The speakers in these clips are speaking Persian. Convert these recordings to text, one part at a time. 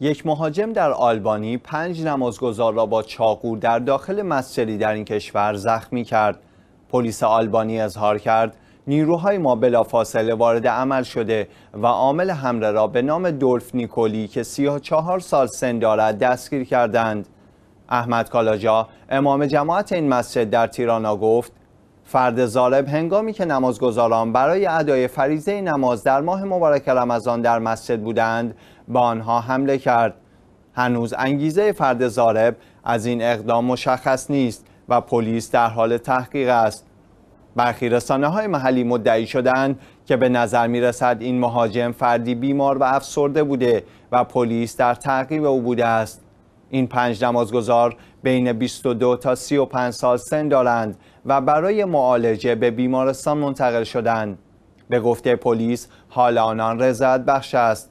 یک مهاجم در آلبانی پنج نمازگزار را با چاقو در داخل مسجدی در این کشور زخمی کرد. پلیس آلبانی اظهار کرد نیروهای ما بلافاصله وارد عمل شده و عامل حمله را به نام دولف نیکولی که چهار سال سن دارد دستگیر کردند. احمد کالاجا امام جماعت این مسجد در تیرانا گفت فرد ظالم هنگامی که نمازگزاران برای ادای فریضه نماز در ماه مبارک رمضان در مسجد بودند با آنها حمله کرد هنوز انگیزه فرد ظالم از این اقدام مشخص نیست و پلیس در حال تحقیق است برخی رسانه های محلی مدعی شدند که به نظر می رسد این مهاجم فردی بیمار و افسرده بوده و پلیس در تعقیب او بوده است این پنج نمازگذار بین 22 تا 35 سال سن دارند و برای معالجه به بیمارستان منتقل شدند. به گفته پلیس حال آنان رضایت بخش است.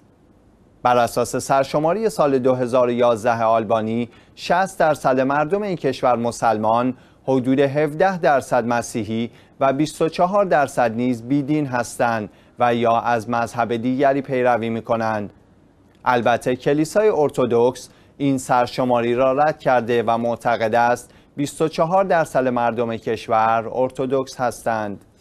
بر اساس سرشماری سال 2011 آلبانی 60 درصد مردم این کشور مسلمان حدود 17 درصد مسیحی و 24 درصد نیز بیدین هستند و یا از مذهب دیگری پیروی می کنند. البته کلیسای ارتودکس این سرشماری را رد کرده و معتقد است 24 درصد مردم کشور ارتودکس هستند.